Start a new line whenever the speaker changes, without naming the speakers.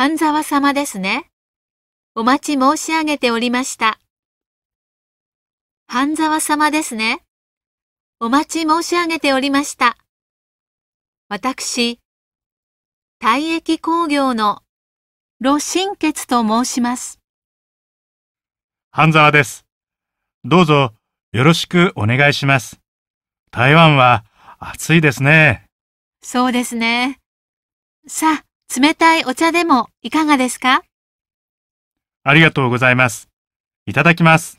半沢様ですね。お待ち申し上げておりました。半沢様ですね。お待ち申し上げておりました。私、退液
工業の露心血と申します。
半沢です。どうぞよろしくお願いします。台湾は暑いですね。
そうですね。さあ、
冷たいお茶でもいかがですか
ありがとうございます。
いただきます。